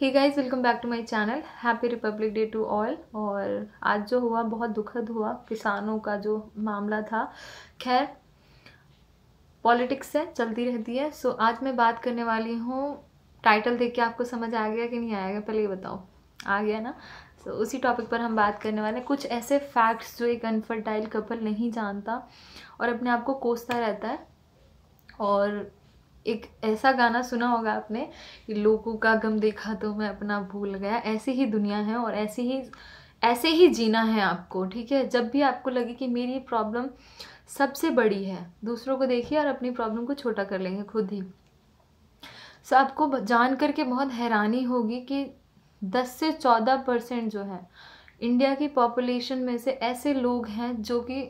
he guys welcome back to my channel happy Republic Day to all और आज जो हुआ बहुत दुखद हुआ किसानों का जो मामला था खैर पॉलिटिक्स है चलती रहती है सो so, आज मैं बात करने वाली हूँ टाइटल देख के आपको समझ आ गया कि नहीं आएगा पहले ये बताओ आ गया ना सो so, उसी टॉपिक पर हम बात करने वाले हैं कुछ ऐसे फैक्ट्स जो एक अनफर्टाइल कपल नहीं जानता और अपने आप को कोसता रहता है और एक ऐसा गाना सुना होगा आपने कि लोगों का गम देखा तो मैं अपना भूल गया ऐसी ही दुनिया है और ऐसी ही ऐसे ही जीना है आपको ठीक है जब भी आपको लगे कि मेरी प्रॉब्लम सबसे बड़ी है दूसरों को देखिए और अपनी प्रॉब्लम को छोटा कर लेंगे खुद ही सो आपको जान करके बहुत हैरानी होगी कि 10 से 14 परसेंट जो है इंडिया की पॉपुलेशन में से ऐसे लोग हैं जो कि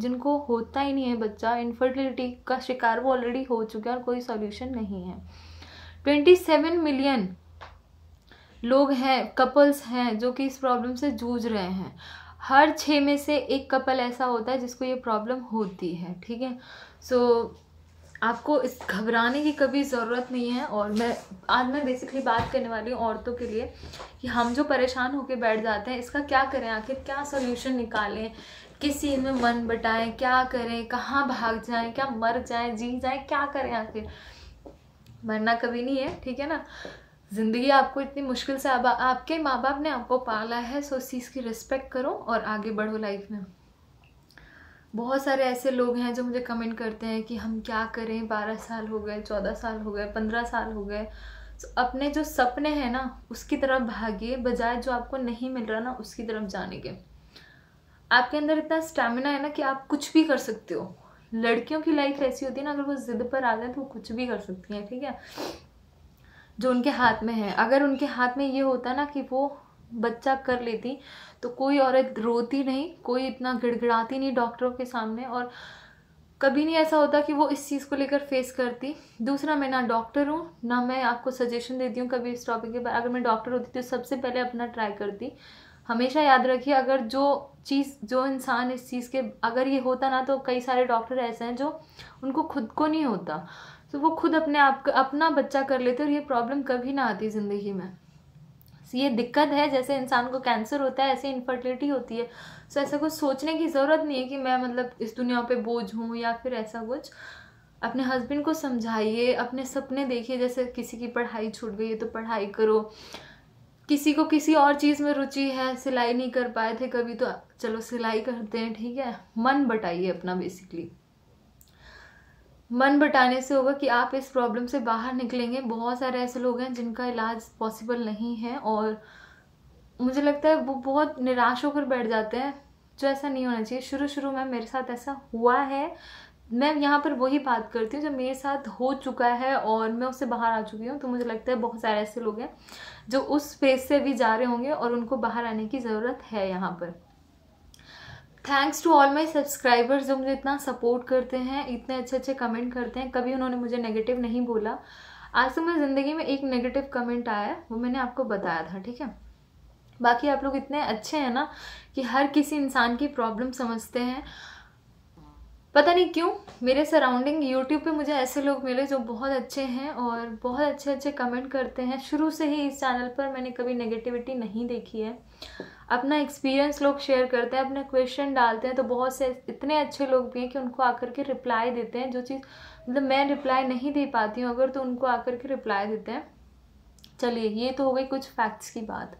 जिनको होता ही नहीं है बच्चा इनफर्टिलिटी का शिकार वो ऑलरेडी हो चुके हैं और कोई सॉल्यूशन नहीं है ट्वेंटी सेवन मिलियन लोग हैं कपल्स हैं जो कि इस प्रॉब्लम से जूझ रहे हैं हर छः में से एक कपल ऐसा होता है जिसको ये प्रॉब्लम होती है ठीक है सो so, आपको इस घबराने की कभी ज़रूरत नहीं है और मैं आज मैं बेसिकली बात करने वाली हूँ औरतों के लिए कि हम जो परेशान होकर बैठ जाते हैं इसका क्या करें आखिर क्या सोल्यूशन निकालें किस चीज़ में मन बटाएं क्या करें कहाँ भाग जाएं क्या मर जाएं जी जाएं क्या करें आखिर मरना कभी नहीं है ठीक है ना ज़िंदगी आपको इतनी मुश्किल से आप, आपके माँ बाप ने आपको पाला है सो इस चीज़ की रिस्पेक्ट करो और आगे बढ़ो लाइफ में बहुत सारे ऐसे लोग हैं जो मुझे कमेंट करते हैं कि हम क्या करें बारह साल हो गए चौदह साल हो गए पंद्रह साल हो गए तो अपने जो सपने हैं ना उसकी तरफ भागिए बजाय जो आपको नहीं मिल रहा ना उसकी तरफ जाने के आपके अंदर इतना स्टेमिना है ना कि आप कुछ भी कर सकते हो लड़कियों की लाइफ ऐसी होती है ना अगर वो जिद पर आ जाए तो वो कुछ भी कर सकती हैं ठीक है जो उनके हाथ में है अगर उनके हाथ में ये होता ना कि वो बच्चा कर लेती तो कोई औरत रोती नहीं कोई इतना गिड़गिड़ाती नहीं डॉक्टरों के सामने और कभी नहीं ऐसा होता कि वो इस चीज़ को लेकर फेस करती दूसरा मैं ना डॉक्टर हूँ ना मैं आपको सजेशन देती हूँ कभी इस टॉपिक के बारे अगर मैं डॉक्टर होती तो सबसे पहले अपना ट्राई करती हमेशा याद रखिए अगर जो चीज़ जो इंसान इस चीज़ के अगर ये होता ना तो कई सारे डॉक्टर ऐसे हैं जो उनको खुद को नहीं होता तो वो खुद अपने आप अपना बच्चा कर लेते और ये प्रॉब्लम कभी ना आती ज़िंदगी में ये दिक्कत है जैसे इंसान को कैंसर होता है ऐसे इनफर्टिलिटी होती है सो so, ऐसा कुछ सोचने की ज़रूरत नहीं है कि मैं मतलब इस दुनिया पे बोझ हूँ या फिर ऐसा कुछ अपने हस्बैंड को समझाइए अपने सपने देखिए जैसे किसी की पढ़ाई छूट गई है तो पढ़ाई करो किसी को किसी और चीज़ में रुचि है सिलाई नहीं कर पाए थे कभी तो चलो सिलाई करते हैं ठीक है मन बटाइए अपना बेसिकली मन बटाने से होगा कि आप इस प्रॉब्लम से बाहर निकलेंगे बहुत सारे ऐसे लोग हैं जिनका इलाज पॉसिबल नहीं है और मुझे लगता है वो बहुत निराश होकर बैठ जाते हैं जो ऐसा नहीं होना चाहिए शुरू शुरू में मेरे साथ ऐसा हुआ है मैं यहाँ पर वही बात करती हूँ जो मेरे साथ हो चुका है और मैं उससे बाहर आ चुकी हूँ तो मुझे लगता है बहुत सारे ऐसे लोग हैं जो उस फेज से भी जा रहे होंगे और उनको बाहर आने की ज़रूरत है यहाँ पर thanks to all my subscribers जो मुझे इतना सपोर्ट करते हैं इतने अच्छे अच्छे कमेंट करते हैं कभी उन्होंने मुझे नेगेटिव नहीं बोला आज तक मेरी ज़िंदगी में एक नेगेटिव कमेंट आया वो मैंने आपको बताया था ठीक है बाकी आप लोग इतने अच्छे हैं ना कि हर किसी इंसान की प्रॉब्लम समझते हैं पता नहीं क्यों मेरे सराउंडिंग यूट्यूब पे मुझे ऐसे लोग मिले जो बहुत अच्छे हैं और बहुत अच्छे अच्छे कमेंट करते हैं शुरू से ही इस चैनल पर मैंने कभी नेगेटिविटी नहीं देखी है अपना एक्सपीरियंस लोग शेयर करते हैं अपने क्वेश्चन डालते हैं तो बहुत से इतने अच्छे लोग भी हैं कि उनको आकर के रिप्लाई देते हैं जो चीज़ मतलब मैं रिप्लाई नहीं दे पाती हूँ अगर तो उनको आकर के रिप्लाई देते हैं चलिए ये तो हो गई कुछ फैक्ट्स की बात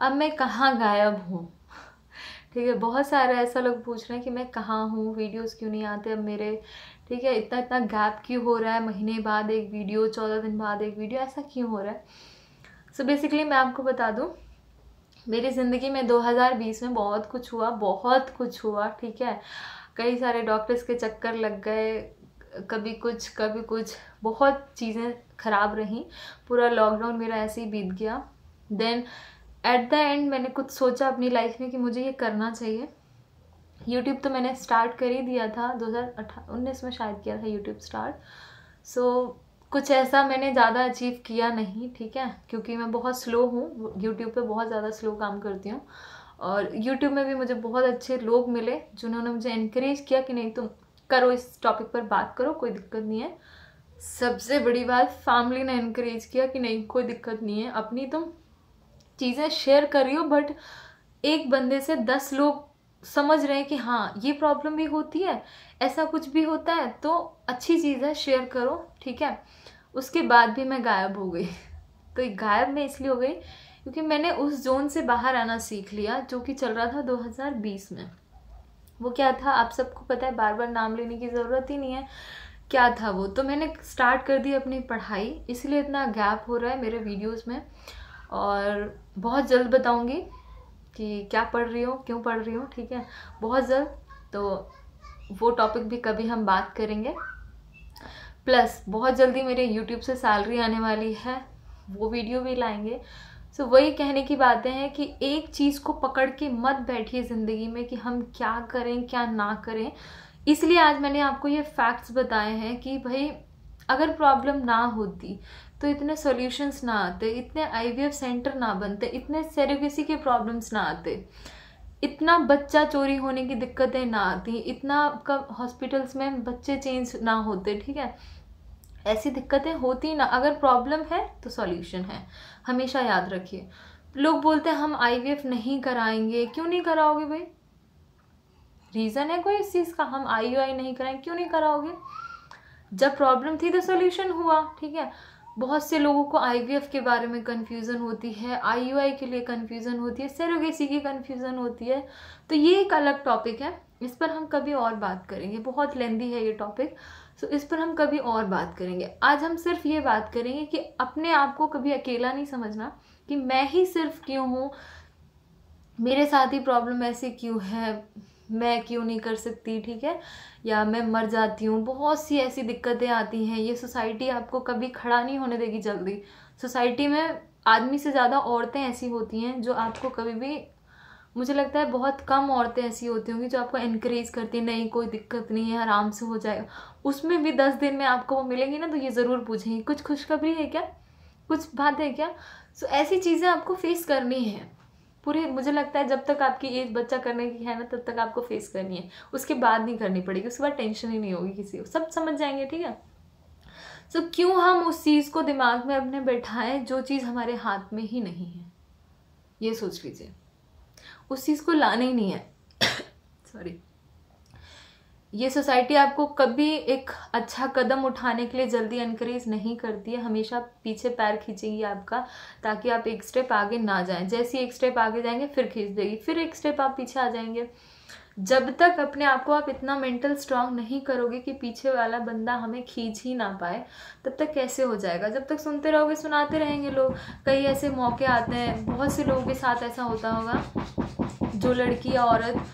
अब मैं कहाँ गायब हूँ ठीक है बहुत सारे ऐसा लोग पूछ रहे हैं कि मैं कहाँ हूँ वीडियोस क्यों नहीं आते अब मेरे ठीक है इतना इतना गैप क्यों हो रहा है महीने बाद एक वीडियो चौदह दिन बाद एक वीडियो ऐसा क्यों हो रहा है सो so बेसिकली मैं आपको बता दूँ मेरी ज़िंदगी में 2020 में बहुत कुछ हुआ बहुत कुछ हुआ ठीक है कई सारे डॉक्टर्स के चक्कर लग गए कभी कुछ कभी कुछ बहुत चीज़ें ख़राब रहीं पूरा लॉकडाउन मेरा ऐसे ही बीत गया देन एट द एंड मैंने कुछ सोचा अपनी लाइफ में कि मुझे ये करना चाहिए यूट्यूब तो मैंने स्टार्ट कर ही दिया था दो हज़ार में शायद किया था यूट्यूब स्टार्ट सो कुछ ऐसा मैंने ज़्यादा अचीव किया नहीं ठीक है क्योंकि मैं बहुत स्लो हूँ यूट्यूब पे बहुत ज़्यादा स्लो काम करती हूँ और यूट्यूब में भी मुझे बहुत अच्छे लोग मिले जिन्होंने मुझे इनक्रेज किया कि नहीं तुम करो इस टॉपिक पर बात करो कोई दिक्कत नहीं है सबसे बड़ी बात फैमिली ने इनक्रेज किया कि नहीं कोई दिक्कत नहीं है अपनी तुम चीज़ें शेयर कर रही हो बट एक बंदे से दस लोग समझ रहे हैं कि हाँ ये प्रॉब्लम भी होती है ऐसा कुछ भी होता है तो अच्छी चीज़ है शेयर करो ठीक है उसके बाद भी मैं गायब हो गई तो गायब मैं इसलिए हो गई क्योंकि मैंने उस जोन से बाहर आना सीख लिया जो कि चल रहा था 2020 में वो क्या था आप सबको पता है बार बार नाम लेने की ज़रूरत ही नहीं है क्या था वो तो मैंने स्टार्ट कर दी अपनी पढ़ाई इसलिए इतना गैप हो रहा है मेरे वीडियोज़ में और बहुत जल्द बताऊंगी कि क्या पढ़ रही हो क्यों पढ़ रही हो ठीक है बहुत जल्द तो वो टॉपिक भी कभी हम बात करेंगे प्लस बहुत जल्दी मेरे यूट्यूब से सैलरी आने वाली है वो वीडियो भी लाएंगे सो so, वही कहने की बातें हैं कि एक चीज़ को पकड़ के मत बैठिए ज़िंदगी में कि हम क्या करें क्या ना करें इसलिए आज मैंने आपको ये फैक्ट्स बताए हैं कि भाई अगर प्रॉब्लम ना होती तो इतने सॉल्यूशंस ना आते इतने आईवीएफ सेंटर ना बनते इतने सेरोगेसी के प्रॉब्लम्स ना आते इतना बच्चा चोरी होने की दिक्कतें ना आती इतना आपका हॉस्पिटल्स में बच्चे चेंज ना होते ठीक है ऐसी दिक्कतें होती ना अगर प्रॉब्लम है तो सॉल्यूशन है हमेशा याद रखिए लोग बोलते हैं हम आईवीएफ नहीं कराएंगे क्यों नहीं कराओगे भाई रीज़न है कोई इस चीज़ का हम आई नहीं कराएंगे क्यों नहीं कराओगे जब प्रॉब्लम थी तो सोल्यूशन हुआ ठीक है बहुत से लोगों को आईवीएफ के बारे में कन्फ्यूज़न होती है आईयूआई के लिए कन्फ्यूज़न होती है सेरोगेसी की कन्फ्यूज़न होती है तो ये एक अलग टॉपिक है इस पर हम कभी और बात करेंगे बहुत लेंदी है ये टॉपिक सो इस पर हम कभी और बात करेंगे आज हम सिर्फ ये बात करेंगे कि अपने आप को कभी अकेला नहीं समझना कि मैं ही सिर्फ क्यों हूँ मेरे साथ ही प्रॉब्लम ऐसी क्यों है मैं क्यों नहीं कर सकती ठीक है या मैं मर जाती हूँ बहुत सी ऐसी दिक्कतें आती हैं ये सोसाइटी आपको कभी खड़ा नहीं होने देगी जल्दी सोसाइटी में आदमी से ज़्यादा औरतें ऐसी होती हैं जो आपको कभी भी मुझे लगता है बहुत कम औरतें ऐसी होती होंगी जो आपको इनक्रेज करती हैं नहीं कोई दिक्कत नहीं है आराम से हो जाएगा उसमें भी दस दिन में आपको वो मिलेंगी ना तो ये ज़रूर पूछेंगी कुछ खुशखबरी है क्या कुछ बात है क्या सो तो so, ऐसी चीज़ें आपको फेस करनी है पूरे मुझे लगता है जब तक आपकी एज बच्चा करने की है ना तब तक आपको फेस करनी है उसके बाद नहीं करनी पड़ेगी उसके बाद टेंशन ही नहीं होगी किसी को सब समझ जाएंगे ठीक है सो so, क्यों हम उस चीज़ को दिमाग में अपने बैठाएं जो चीज़ हमारे हाथ में ही नहीं है ये सोच लीजिए उस चीज़ को लाना ही नहीं है सॉरी ये सोसाइटी आपको कभी एक अच्छा कदम उठाने के लिए जल्दी इनक्रेज नहीं करती है हमेशा पीछे पैर खींचेगी आपका ताकि आप एक स्टेप आगे ना जाएं जैसे एक स्टेप आगे जाएंगे फिर खींच देगी फिर एक स्टेप आप पीछे आ जाएंगे जब तक अपने आप को आप इतना मेंटल स्ट्रांग नहीं करोगे कि पीछे वाला बंदा हमें खींच ही ना पाए तब तक कैसे हो जाएगा जब तक सुनते रहोगे सुनाते रहेंगे लोग कई ऐसे मौके आते हैं बहुत से लोगों के साथ ऐसा होता होगा जो लड़की या औरत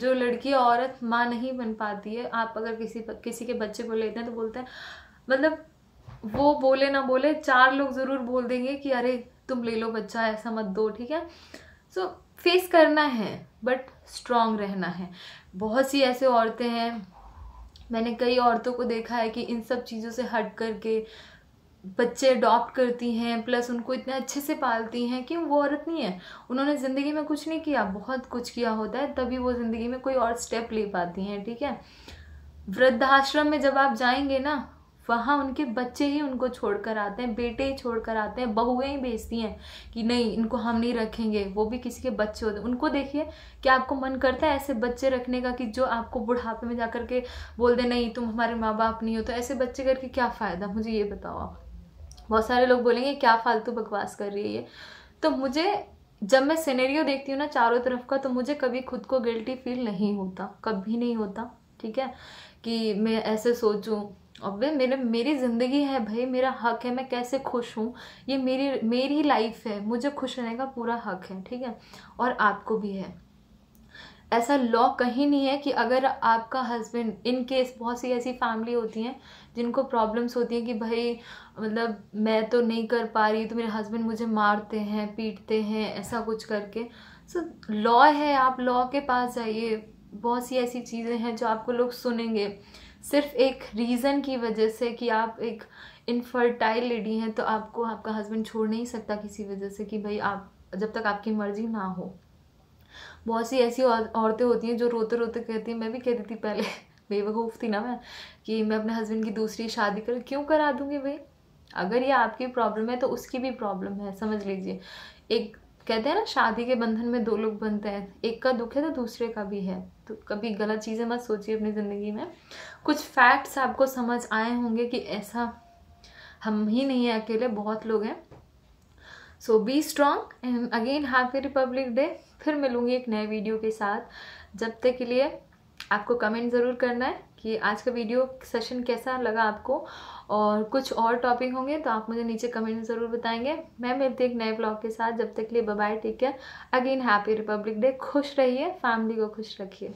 जो लड़की औरत माँ नहीं बन पाती है आप अगर किसी किसी के बच्चे को लेते हैं तो बोलते हैं मतलब वो बोले ना बोले चार लोग ज़रूर बोल देंगे कि अरे तुम ले लो बच्चा ऐसा मत दो ठीक है सो so, फेस करना है बट स्ट्रांग रहना है बहुत सी ऐसे औरतें हैं मैंने कई औरतों को देखा है कि इन सब चीज़ों से हट करके बच्चे अडॉप्ट करती हैं प्लस उनको इतने अच्छे से पालती हैं कि वो औरत नहीं है उन्होंने ज़िंदगी में कुछ नहीं किया बहुत कुछ किया होता है तभी वो ज़िंदगी में कोई और स्टेप ले पाती हैं ठीक है वृद्धाश्रम में जब आप जाएंगे ना वहाँ उनके बच्चे ही उनको छोड़कर आते हैं बेटे ही छोड़ कर आते हैं बहुएँ ही भेजती हैं कि नहीं इनको हम नहीं रखेंगे वो भी किसी के बच्चे होते हैं उनको देखिए क्या आपको मन करता है ऐसे बच्चे रखने का कि जो आपको बुढ़ापे में जा के बोल दे नहीं तुम हमारे माँ बाप नहीं हो तो ऐसे बच्चे करके क्या फ़ायदा मुझे ये बताओ आप बहुत सारे लोग बोलेंगे क्या फालतू बकवास कर रही है ये तो मुझे जब मैं सिनेरियो देखती हूँ ना चारों तरफ का तो मुझे कभी खुद को गिल्टी फील नहीं होता कभी नहीं होता ठीक है कि मैं ऐसे सोचूं अब भाई मेरे मेरी ज़िंदगी है भाई मेरा हक है मैं कैसे खुश हूँ ये मेरी मेरी लाइफ है मुझे खुश रहने का पूरा हक है ठीक है और आपको भी है ऐसा लॉ कहीं नहीं है कि अगर आपका हस्बैंड इन केस बहुत सी ऐसी फैमिली होती हैं जिनको प्रॉब्लम्स होती हैं कि भाई मतलब मैं तो नहीं कर पा रही तो मेरे हस्बैंड मुझे मारते हैं पीटते हैं ऐसा कुछ करके सो so, लॉ है आप लॉ के पास जाइए बहुत सी ऐसी चीज़ें हैं जो आपको लोग सुनेंगे सिर्फ एक रीज़न की वजह से कि आप एक इनफर्टाइल लेडी हैं तो आपको आपका हस्बैंड छोड़ नहीं सकता किसी वजह से कि भाई आप जब तक आपकी मर्जी ना हो बहुत सी ऐसी औरतें होती हैं जो रोते रोते कहती हैं मैं भी कहती थी पहले बेवकूफ़ थी ना मैं कि मैं अपने हस्बैंड की दूसरी शादी कर क्यों करा दूँगी भाई अगर ये आपकी प्रॉब्लम है तो उसकी भी प्रॉब्लम है समझ लीजिए एक कहते हैं ना शादी के बंधन में दो लोग बनते हैं एक का दुख है तो दूसरे का भी है तो कभी गलत चीज़ें मत सोचिए अपनी ज़िंदगी में कुछ फैक्ट्स आपको समझ आए होंगे कि ऐसा हम ही नहीं है अकेले बहुत लोग हैं so be strong and again happy Republic Day फिर मिलूँगी एक नए वीडियो के साथ जब तक के लिए आपको कमेंट ज़रूर करना है कि आज का वीडियो सेशन कैसा लगा आपको और कुछ और टॉपिक होंगे तो आप मुझे नीचे कमेंट ज़रूर बताएंगे मैं मिलती एक नए ब्लॉग के साथ जब तक के लिए bye take care again happy Republic Day खुश रहिए फैमिली को खुश रखिए